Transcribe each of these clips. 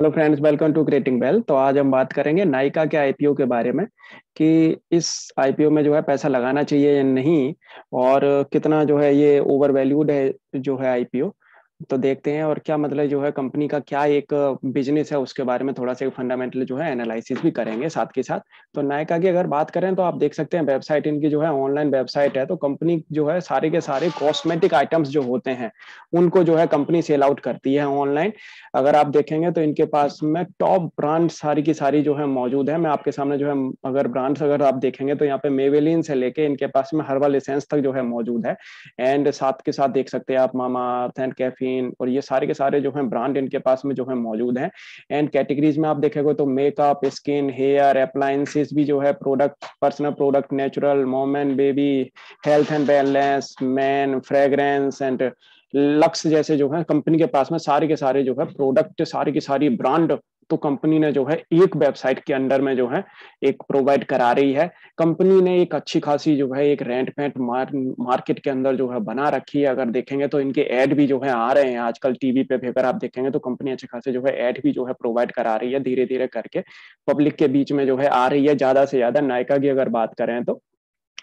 Hello friends welcome to creating bell तो आज हम बात करेंगे नायका के आईपीओ के बारे में कि इस आईपीओ में जो है पैसा लगाना चाहिए या नहीं और कितना जो है ये ओवर वैल्यूड है जो है आईपीओ तो देखते हैं और क्या मतलब जो है कंपनी का क्या एक बिजनेस है उसके बारे में थोड़ा सा फंडामेंटल जो है एनालिसिस भी करेंगे साथ के साथ तो नायका की अगर बात करें तो आप देख सकते हैं वेबसाइट इनकी जो है ऑनलाइन वेबसाइट है तो कंपनी जो है सारे के सारे कॉस्मेटिक आइटम्स जो होते हैं उनको जो है कंपनी सेल आउट करती है ऑनलाइन अगर आप देखेंगे तो इनके पास में टॉप ब्रांड सारी की सारी जो है मौजूद है मैं आपके सामने जो है अगर ब्रांड्स अगर आप देखेंगे तो यहाँ पे मेवेलिन से लेके इनके पास में हर्बल एसेंस तक जो है मौजूद है एंड साथ के साथ देख सकते हैं आप मामा अर्थ एंड कैफी ग्रीन और ये सारे के सारे जो है ब्रांड इनके पास में जो है मौजूद हैं एंड कैटेगरीज में आप देखेगा तो मेकअप स्किन हेयर अप्लायंसेस भी जो है product personal product natural moment baby health and balance man fragrance and Lux जैसे जो है कंपनी के पास में सारे के सारे जो है प्रोडक्ट सारी की सारी ब्रांड तो कंपनी ने जो है एक वेबसाइट के अंडर में जो है एक प्रोवाइड करा रही है कंपनी ने एक अच्छी खासी जो है एक रेंट पेंट मार, मार्केट के अंदर जो है बना रखी है अगर देखेंगे तो इनके एड भी जो है आ रहे हैं आजकल टीवी पे भी अगर आप देखेंगे तो कंपनी अच्छे खासे जो है एड भी जो है प्रोवाइड करा रही है धीरे धीरे करके पब्लिक के बीच में जो है आ रही है ज्यादा से ज्यादा नायका की अगर बात करें तो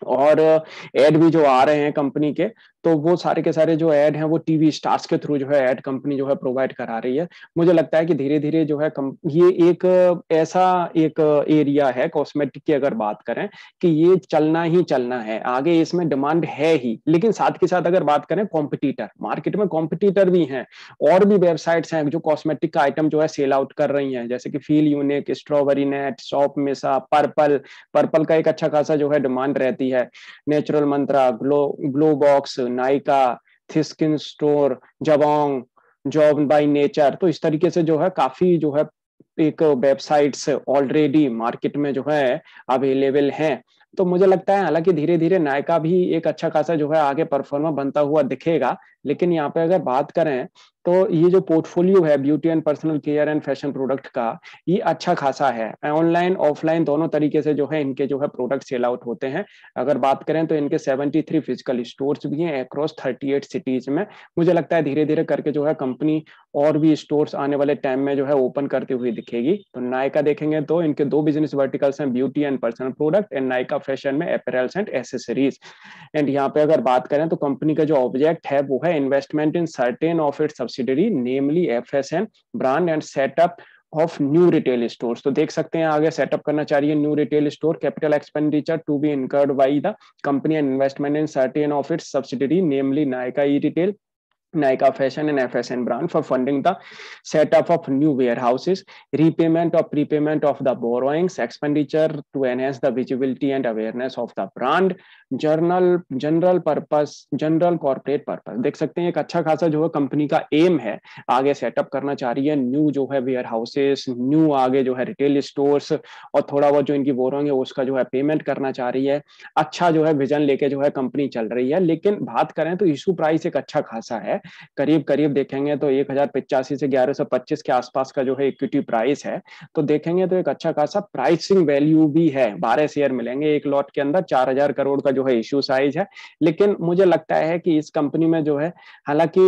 और एड uh, भी जो आ रहे हैं कंपनी के तो वो सारे के सारे जो एड हैं वो टीवी स्टार्स के थ्रू जो है एड कंपनी जो है प्रोवाइड करा रही है मुझे लगता है कि धीरे धीरे जो है कम, ये एक uh, ऐसा एक एरिया uh, है कॉस्मेटिक की अगर बात करें कि ये चलना ही चलना है आगे इसमें डिमांड है ही लेकिन साथ के साथ अगर बात करें कॉम्पिटिटर मार्केट में कॉम्पिटिटर भी हैं और भी वेबसाइट्स हैं जो कॉस्मेटिक का आइटम जो है सेल आउट कर रही है जैसे कि Feel Unique Strawberry Net shop मिसा पर्पल पर्पल का एक अच्छा खासा जो है डिमांड रहती जाती है natural mantra glow glow box Nykaa this skin store Jabong job by nature तो इस तरीके से जो है काफी जो है एक वेबसाइट्स ऑलरेडी मार्केट में जो है अवेलेबल हैं तो मुझे लगता है हालांकि धीरे धीरे नायका भी एक अच्छा खासा जो है आगे परफॉर्मर बनता हुआ दिखेगा लेकिन यहाँ पे अगर बात करें तो ये जो पोर्टफोलियो है beauty and personal care and fashion product का ये अच्छा खासा है ऑनलाइन ऑफलाइन दोनों तरीके से जो है इनके जो है प्रोडक्ट सेल आउट होते हैं अगर बात करें तो इनके 73 फिजिकल स्टोर्स भी हैं अक्रॉस 38 सिटीज में मुझे लगता है धीरे धीरे करके जो है कंपनी और भी स्टोर्स आने वाले टाइम में जो है ओपन करती हुई दिखेगी तो नायका देखेंगे तो इनके दो बिजनेस वर्टिकल्स हैं beauty and personal product and Nykaa fashion में अपेरल्स एंड एसेसरीज एंड यहाँ पे अगर बात करें तो कंपनी का जो ऑब्जेक्ट है वो है investment in certain of it subsidiary namely F S N brand and setup of new retail store तो देख सकते हैं आगे सेटअप करना चाहिए new retail store capital expenditure to be incurred by the company and investment in certain of it subsidiary namely Nykaa e retail Nike Fashion and FSN brand for funding the setup of new warehouses, repayment or prepayment of the borrowings, expenditure to enhance the visibility and awareness of the brand, general general purpose, general corporate purpose. देख सकते हैं एक अच्छा खासा जो है company का M है आगे सेटअप करना चाह रही है न्यू जो है वेयर हाउसेस न्यू आगे जो है रिटेल स्टोर्स और थोड़ा बहुत जो इनकी बोरोइंग है उसका जो है पेमेंट करना चाह रही है अच्छा जो है विजन लेके जो है कंपनी चल रही है लेकिन बात करें तो इशू प्राइस एक अच्छा खासा है करीब करीब देखेंगे तो एक हजार पिचासी से ग्यारह सौ पच्चीस के आसपास का जो है इक्विटी प्राइस है तो देखेंगे तो एक अच्छा खासा प्राइसिंग वैल्यू भी है बारह शेयर मिलेंगे एक लॉट के अंदर चार करोड़ का जो है इश्यू साइज है लेकिन मुझे लगता है कि इस कंपनी में जो है हालांकि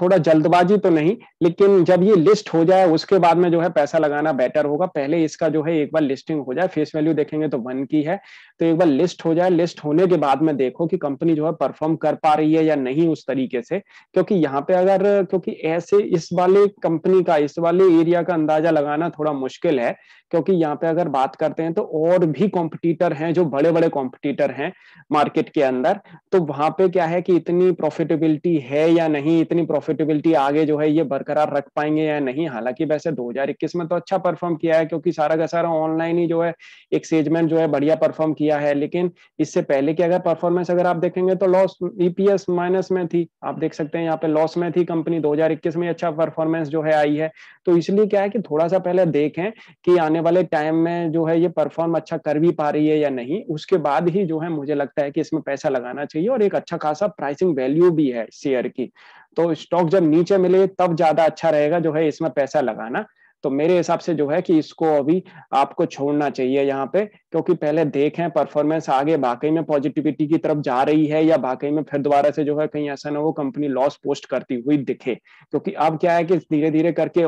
थोड़ा जल्दबाजी तो नहीं लेकिन जब ये लिस्ट हो जाए उसके बाद में जो है पैसा लगाना बेटर होगा पहले इसका जो है एक बार लिस्टिंग हो जाए फेस वैल्यू देखेंगे तो वन की है तो एक बार लिस्ट हो जाए लिस्ट होने के बाद में देखो कि कंपनी जो है परफॉर्म कर पा रही है या नहीं उस तरीके से क्योंकि यहाँ पे अगर क्योंकि ऐसे इस वाले कंपनी का इस वाले एरिया का अंदाजा लगाना थोड़ा मुश्किल है क्योंकि यहाँ पे अगर बात करते हैं तो और भी कॉम्पिटिटर हैं जो बड़े बड़े कॉम्पिटिटर हैं मार्केट के अंदर तो वहां पे क्या है कि इतनी प्रॉफिटेबिलिटी है या नहीं इतनी प्रॉफिटेबिलिटी आगे जो है ये बरकरार रख पाएंगे या नहीं हालांकि वैसे 2021 में तो अच्छा परफॉर्म किया है क्योंकि सारा का सारा ऑनलाइन ही जो है एक सेजमेंट जो है बढ़िया परफॉर्म किया है लेकिन इससे पहले की अगर परफॉर्मेंस अगर आप देखेंगे तो लॉस ईपीएस माइनस में थी आप देख सकते सकते हैं यहाँ पे लॉस में थी कंपनी 2021 में अच्छा परफॉर्मेंस जो है आई है तो इसलिए क्या है कि थोड़ा सा पहले देखें कि आने वाले टाइम में जो है ये परफॉर्म अच्छा कर भी पा रही है या नहीं उसके बाद ही जो है मुझे लगता है कि इसमें पैसा लगाना चाहिए और एक अच्छा खासा प्राइसिंग वैल्यू भी है शेयर की तो स्टॉक जब नीचे मिले तब ज्यादा अच्छा रहेगा जो है इसमें पैसा लगाना तो मेरे हिसाब से जो है कि इसको अभी आपको छोड़ना चाहिए यहाँ पे क्योंकि पहले देखें परफॉर्मेंस आगे बाकी में पॉजिटिविटी की तरफ जा रही है या बाकी में फिर दोबारा से जो है कहीं ऐसा ना हो कंपनी लॉस पोस्ट करती हुई दिखे क्योंकि अब क्या है कि धीरे धीरे करके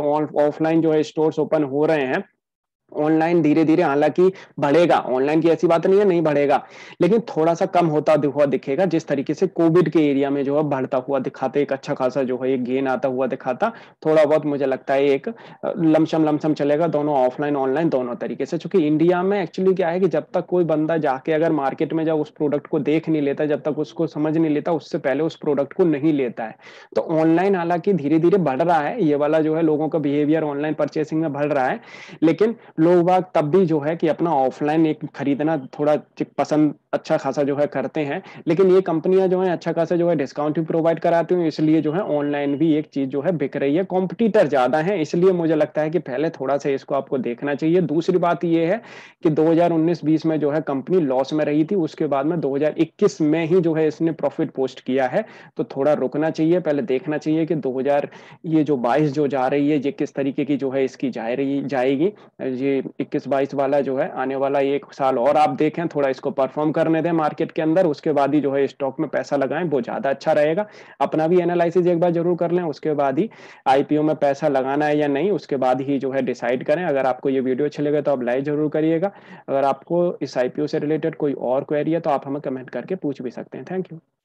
ऑफलाइन जो है स्टोर्स ओपन हो रहे हैं ऑनलाइन धीरे धीरे हालांकि बढ़ेगा ऑनलाइन की ऐसी बात नहीं है नहीं बढ़ेगा लेकिन थोड़ा सा कम होता हुआ दिखेगा जिस तरीके से कोविड के एरिया में जो है बढ़ता हुआ दिखाते एक अच्छा खासा जो है एक गेन आता हुआ दिखाता थोड़ा बहुत मुझे लगता है एक लमसम लमसम चलेगा दोनों ऑफलाइन ऑनलाइन दोनों तरीके से चूंकि इंडिया में एक्चुअली क्या है कि जब तक कोई बंदा जाके अगर मार्केट में जब उस प्रोडक्ट को देख नहीं लेता जब तक उसको समझ नहीं लेता उससे पहले उस प्रोडक्ट को नहीं लेता है तो ऑनलाइन हालांकि धीरे धीरे बढ़ रहा है ये वाला जो है लोगों का बिहेवियर ऑनलाइन परचेसिंग में बढ़ रहा है लेकिन लोग बाग तब भी जो है कि अपना ऑफलाइन एक खरीदना थोड़ा पसंद अच्छा खासा जो है करते हैं लेकिन ये कंपनियां जो है अच्छा खासा जो है डिस्काउंट भी प्रोवाइड कराती हूँ इसलिए जो है ऑनलाइन भी एक चीज जो है बिक रही है कॉम्पिटिटर ज्यादा है इसलिए मुझे लगता है कि पहले थोड़ा सा इसको आपको देखना चाहिए दूसरी बात ये है कि 2019-20 में जो है कंपनी लॉस में रही थी उसके बाद में दो में ही जो है इसने प्रॉफिट पोस्ट किया है तो थोड़ा रुकना चाहिए पहले देखना चाहिए कि दो ये जो बाईस जो जा रही है ये किस तरीके की जो है इसकी जा रही जाएगी ये इक्कीस बाईस वाला जो है आने वाला एक साल और आप देखें थोड़ा इसको परफॉर्म करने दें मार्केट के अंदर उसके बाद ही जो है स्टॉक में पैसा लगाएं वो ज्यादा अच्छा रहेगा अपना भी एनालिसिस एक बार जरूर कर लें उसके बाद ही आईपीओ में पैसा लगाना है या नहीं उसके बाद ही जो है डिसाइड करें अगर आपको ये वीडियो अच्छे लगे तो आप लाइक जरूर करिएगा अगर आपको इस आईपीओ से रिलेटेड कोई और क्वेरी है तो आप हमें कमेंट करके पूछ भी सकते हैं थैंक यू